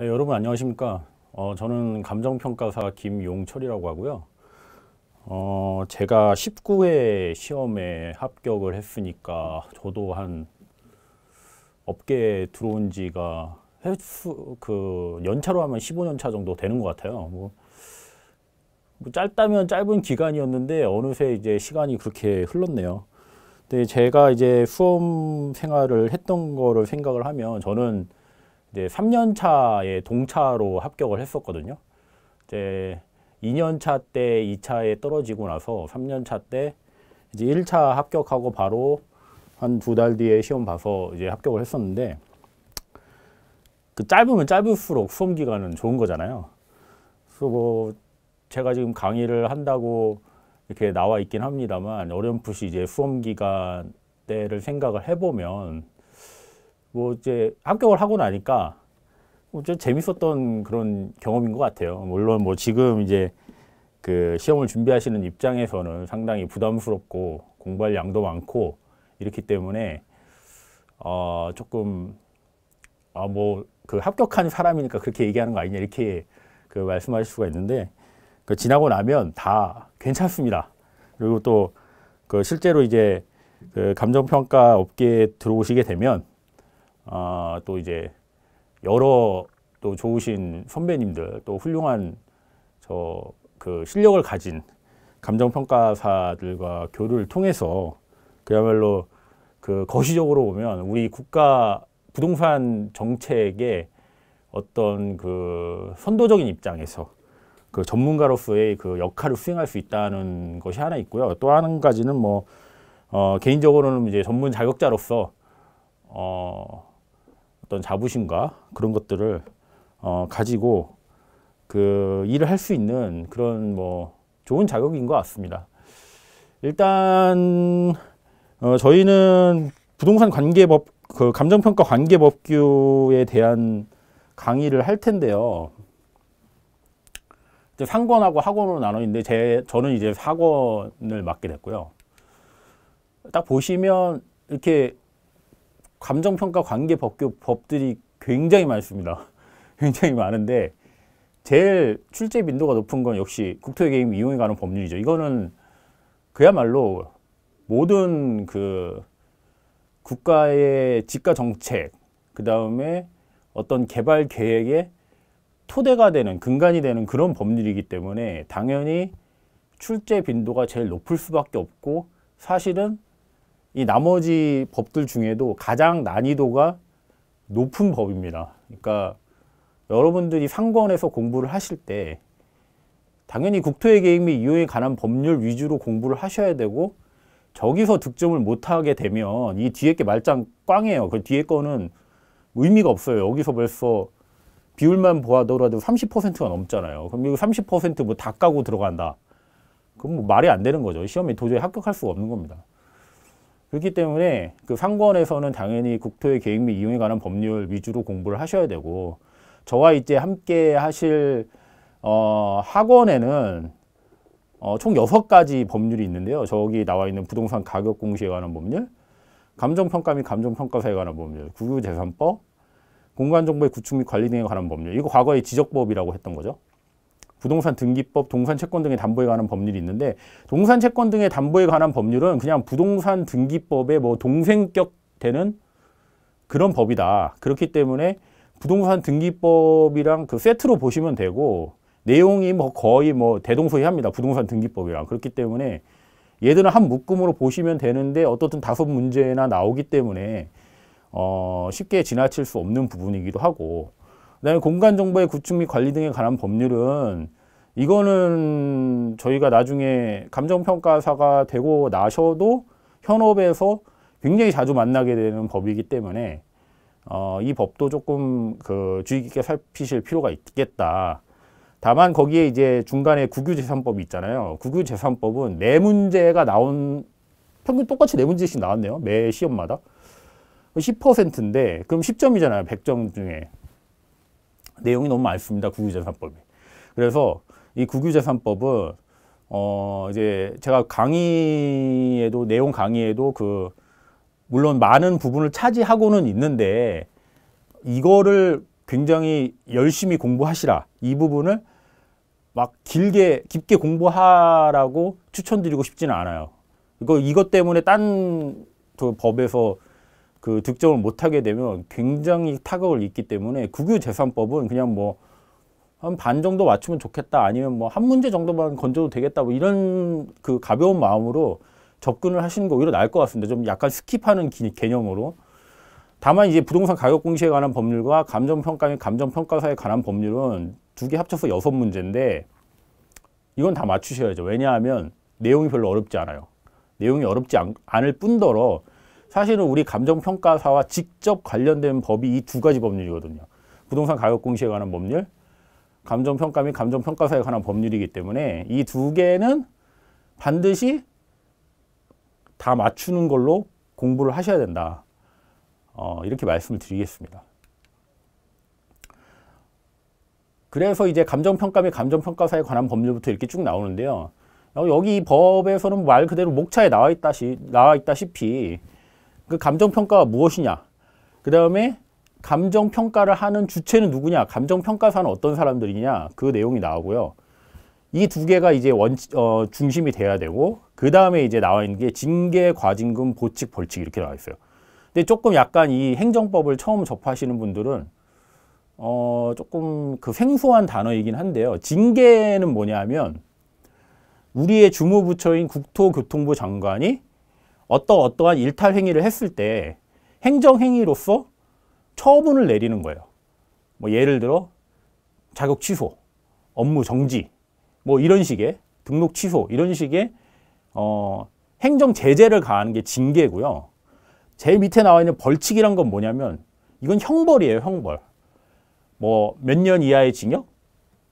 네, 여러분 안녕하십니까. 어, 저는 감정평가사 김용철이라고 하고요. 어, 제가 19회 시험에 합격을 했으니까 저도 한 업계에 들어온 지가 횟수, 그 연차로 하면 15년 차 정도 되는 것 같아요. 뭐, 뭐 짧다면 짧은 기간이었는데 어느새 이제 시간이 그렇게 흘렀네요. 근데 제가 이제 수험 생활을 했던 거를 생각을 하면 저는 이제 3년 차에 동차로 합격을 했었거든요. 이제 2년 차 때 2차에 떨어지고 나서 3년 차때 이제 1차 합격하고 바로 한 두 달 뒤에 시험 봐서 이제 합격을 했었는데 그 짧으면 짧을수록 수험 기간은 좋은 거잖아요. 그래서 뭐 제가 지금 강의를 한다고 이렇게 나와 있긴 합니다만 어렴풋이 이제 수험 기간 때를 생각을 해보면 뭐 이제 합격을 하고 나니까 뭐 좀 재밌었던 그런 경험인 것 같아요. 물론 뭐 지금 이제 그 시험을 준비하시는 입장에서는 상당히 부담스럽고 공부할 양도 많고 이렇기 때문에 어 조금 아 뭐 그 합격한 사람이니까 그렇게 얘기하는 거 아니냐 이렇게 그 말씀하실 수가 있는데 그 지나고 나면 다 괜찮습니다. 그리고 또 그 실제로 이제 그 감정평가 업계에 들어오시게 되면 어, 또 이제 여러 또 좋으신 선배님들 또 훌륭한 저 그 실력을 가진 감정평가사들과 교류를 통해서 그야말로 그 거시적으로 보면 우리 국가 부동산 정책의 어떤 그 선도적인 입장에서 그 전문가로서의 그 역할을 수행할 수 있다는 것이 하나 있고요. 또 한 가지는 뭐, 어, 개인적으로는 이제 전문 자격자로서, 어, 어떤 자부심과 그런 것들을 어, 가지고 그 일을 할 수 있는 그런 뭐 좋은 자격인 것 같습니다. 일단 어, 저희는 부동산 관계법 그 감정평가 관계법규에 대한 강의를 할 텐데요. 이제 상권하고 학원으로 나눠 있는데 제 저는 이제 학원을 맡게 됐고요. 딱 보시면 이렇게 감정평가 관계 법규, 법들이 굉장히 많습니다. 굉장히 많은데 제일 출제 빈도가 높은 건 역시 국토개임 의 이용에 관한 법률이죠. 이거는 그야말로 모든 그 국가의 집가 정책, 그 다음에 어떤 개발 계획의 토대가 되는, 근간이 되는 그런 법률이기 때문에 당연히 출제 빈도가 제일 높을 수밖에 없고 사실은 이 나머지 법들 중에도 가장 난이도가 높은 법입니다. 그러니까 여러분들이 상권에서 공부를 하실 때 당연히 국토의 계획 및 이용에 관한 법률 위주로 공부를 하셔야 되고 저기서 득점을 못하게 되면 이 뒤에 게 말짱 꽝이에요. 그 뒤에 거는 의미가 없어요. 여기서 벌써 비율만 보아더라도 30%가 넘잖아요. 그럼 이거 30%뭐 다 까고 들어간다. 그럼 뭐 말이 안 되는 거죠. 시험에 도저히 합격할 수가 없는 겁니다. 그렇기 때문에 그 상권에서는 당연히 국토의 계획 및 이용에 관한 법률 위주로 공부를 하셔야 되고 저와 이제 함께 하실 어, 학원에는 어, 총 여섯 가지 법률이 있는데요. 저기 나와 있는 부동산 가격 공시에 관한 법률, 감정평가 및 감정평가사에 관한 법률, 국유재산법, 공간정보의 구축 및 관리 등에 관한 법률. 이거 과거에 지적법이라고 했던 거죠. 부동산 등기법, 동산 채권 등의 담보에 관한 법률이 있는데 동산 채권 등의 담보에 관한 법률은 그냥 부동산 등기법의 뭐 동생격 되는 그런 법이다. 그렇기 때문에 부동산 등기법이랑 그 세트로 보시면 되고 내용이 뭐 거의 뭐 대동소이합니다. 부동산 등기법이랑 그렇기 때문에 얘들은 한 묶음으로 보시면 되는데 어떻든 다섯 문제나 나오기 때문에 어 쉽게 지나칠 수 없는 부분이기도 하고 그다음에 공간 정보의 구축 및 관리 등에 관한 법률은 이거는 저희가 나중에 감정평가사가 되고 나셔도 현업에서 굉장히 자주 만나게 되는 법이기 때문에 어, 이 법도 조금 그 주의 깊게 살피실 필요가 있겠다. 다만 거기에 이제 중간에 국유재산법이 있잖아요. 국유재산법은 네 문제가 나온 평균 똑같이 네 문제씩 나왔네요. 매 시험마다. 10%인데 그럼 10점이잖아요. 100점 중에. 내용이 너무 많습니다. 국유재산법이. 그래서 이 국유재산법은 어 이제 제가 강의에도 내용 강의에도 그 물론 많은 부분을 차지하고는 있는데 이거를 굉장히 열심히 공부하시라 이 부분을 막 길게 깊게 공부하라고 추천드리고 싶지는 않아요. 이거 이것 때문에 딴 그 법에서 그 득점을 못하게 되면 굉장히 타격을 입기 때문에 국유재산법은 그냥 뭐 한 반 정도 맞추면 좋겠다 아니면 뭐 한 문제 정도만 건져도 되겠다 뭐 이런 그 가벼운 마음으로 접근을 하시는 거 오히려 나을 것 같습니다. 좀 약간 스킵하는 기, 개념으로. 다만 이제 부동산 가격 공시에 관한 법률과 감정평가 및 감정평가사에 관한 법률은 두 개 합쳐서 여섯 문제인데 이건 다 맞추셔야죠. 왜냐하면 내용이 별로 어렵지 않아요. 내용이 어렵지 않, 않을 뿐더러 사실은 우리 감정평가사와 직접 관련된 법이 이 두 가지 법률이거든요. 부동산 가격 공시에 관한 법률, 감정평가 및 감정평가사에 관한 법률이기 때문에 이 두 개는 반드시 다 맞추는 걸로 공부를 하셔야 된다. 어, 이렇게 말씀을 드리겠습니다. 그래서 이제 감정평가 및 감정평가사에 관한 법률부터 이렇게 쭉 나오는데요. 어, 여기 이 법에서는 말 그대로 목차에 나와 있다시 나와 있다시피 그 감정평가가 무엇이냐 그 다음에 감정평가를 하는 주체는 누구냐 감정평가사는 어떤 사람들이냐 그 내용이 나오고요 이 두 개가 이제 원 어, 중심이 돼야 되고 그 다음에 이제 나와 있는 게 징계 과징금 보칙 벌칙 이렇게 나와 있어요 근데 조금 약간 이 행정법을 처음 접하시는 분들은 어 조금 그 생소한 단어이긴 한데요 징계는 뭐냐면 우리의 주무부처인 국토교통부 장관이 어떠 어떠한 일탈 행위를 했을 때 행정 행위로서 처분을 내리는 거예요. 뭐 예를 들어 자격 취소, 업무 정지, 뭐 이런 식의 등록 취소 이런 식의 어, 행정 제재를 가하는 게 징계고요. 제일 밑에 나와 있는 벌칙이란 건 뭐냐면 이건 형벌이에요, 형벌. 뭐 몇 년 이하의 징역,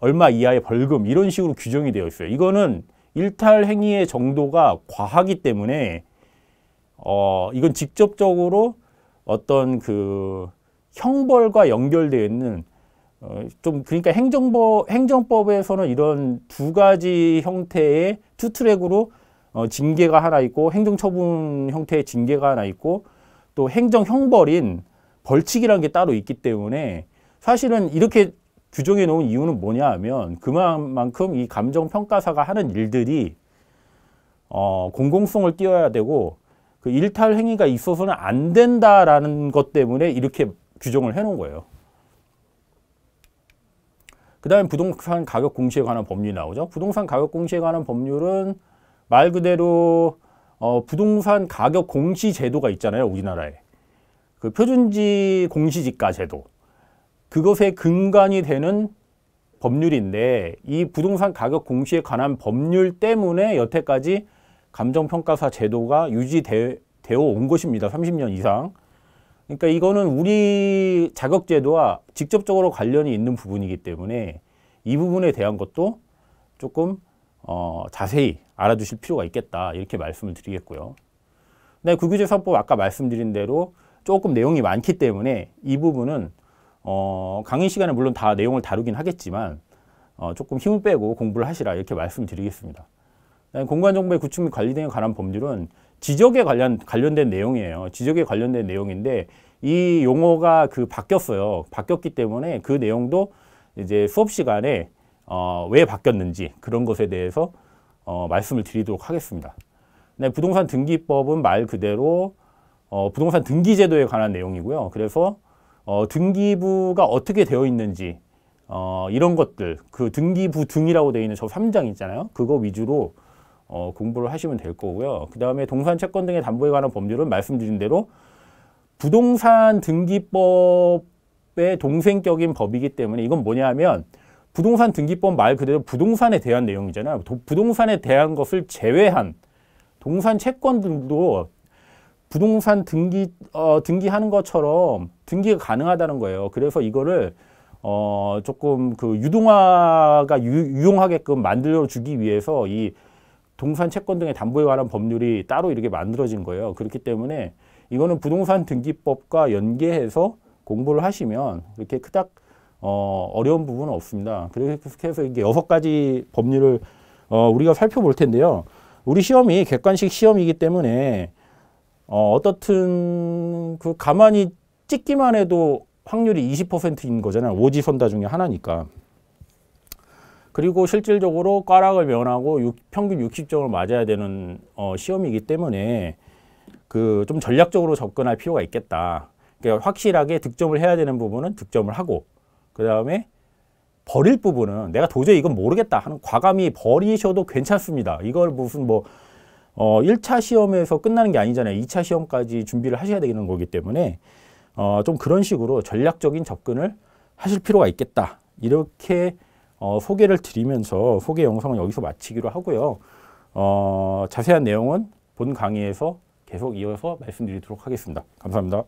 얼마 이하의 벌금 이런 식으로 규정이 되어 있어요. 이거는 일탈 행위의 정도가 과하기 때문에 어, 이건 직접적으로 어떤 그 형벌과 연결되어 있는 어, 좀 그러니까 행정법 행정법에서는 이런 두 가지 형태의 투 트랙으로 어, 징계가 하나 있고 행정처분 형태의 징계가 하나 있고 또 행정 형벌인 벌칙이라는 게 따로 있기 때문에 사실은 이렇게 규정해 놓은 이유는 뭐냐 하면 그만큼 이 감정평가사가 하는 일들이 어, 공공성을 띄워야 되고 그 일탈 행위가 있어서는 안 된다라는 것 때문에 이렇게 규정을 해놓은 거예요. 그 다음에 부동산 가격 공시에 관한 법률이 나오죠. 부동산 가격 공시에 관한 법률은 말 그대로 어, 부동산 가격 공시 제도가 있잖아요. 우리나라에. 그 표준지 공시지가 제도. 그것의 근간이 되는 법률인데 이 부동산 가격 공시에 관한 법률 때문에 여태까지 감정평가사 제도가 유지되어 온 것입니다. 30년 이상. 그러니까 이거는 우리 자격제도와 직접적으로 관련이 있는 부분이기 때문에 이 부분에 대한 것도 조금 어, 자세히 알아두실 필요가 있겠다 이렇게 말씀을 드리겠고요. 네, 구규재사법 아까 말씀드린 대로 조금 내용이 많기 때문에 이 부분은 어, 강의 시간에 물론 다 내용을 다루긴 하겠지만 어, 조금 힘을 빼고 공부를 하시라 이렇게 말씀드리겠습니다. 공간정보의 구축 및 관리 등에 관한 법률은 지적에 관련, 관련된 내용이에요. 지적에 관련된 내용인데 이 용어가 그 바뀌었어요. 바뀌었기 때문에 그 내용도 이제 수업 시간에 어, 왜 바뀌었는지 그런 것에 대해서 어, 말씀을 드리도록 하겠습니다. 네, 부동산 등기법은 말 그대로 어, 부동산 등기 제도에 관한 내용이고요. 그래서 어, 등기부가 어떻게 되어 있는지 어, 이런 것들 그 등기부 등이라고 되어 있는 저 3장 있잖아요. 그거 위주로 어, 공부를 하시면 될 거고요. 그 다음에 동산 채권 등의 담보에 관한 법률은 말씀드린 대로 부동산 등기법의 동생격인 법이기 때문에 이건 뭐냐면 하 부동산 등기법 말 그대로 부동산에 대한 내용이잖아요. 도, 부동산에 대한 것을 제외한 동산 채권 등도 부동산 등기 어, 등기하는 것처럼 등기가 가능하다는 거예요. 그래서 이거를 어, 조금 그 유동화가 유, 용하게끔 만들어 주기 위해서 이부 동산 채권 등의 담보에 관한 법률이 따로 이렇게 만들어진 거예요. 그렇기 때문에 이거는 부동산 등기법과 연계해서 공부를 하시면 이렇게 크닥 어, 어려운 부분은 없습니다. 그래서 이게 여섯 가지 법률을 어, 우리가 살펴볼 텐데요. 우리 시험이 객관식 시험이기 때문에 어, 어떻든 그 가만히 찍기만 해도 확률이 20%인 거잖아요. 오지선다 중에 하나니까. 그리고 실질적으로 과락을 면하고 6, 평균 60점을 맞아야 되는 어, 시험이기 때문에 그 좀 전략적으로 접근할 필요가 있겠다. 그러니까 확실하게 득점을 해야 되는 부분은 득점을 하고 그 다음에 버릴 부분은 내가 도저히 이건 모르겠다 하는 과감히 버리셔도 괜찮습니다. 이걸 무슨 뭐 어, 1차 시험에서 끝나는 게 아니잖아요. 2차 시험까지 준비를 하셔야 되는 거기 때문에 어, 좀 그런 식으로 전략적인 접근을 하실 필요가 있겠다. 이렇게 어, 소개를 드리면서 소개 영상은 여기서 마치기로 하고요. 어, 자세한 내용은 본 강의에서 계속 이어서 말씀드리도록 하겠습니다. 감사합니다.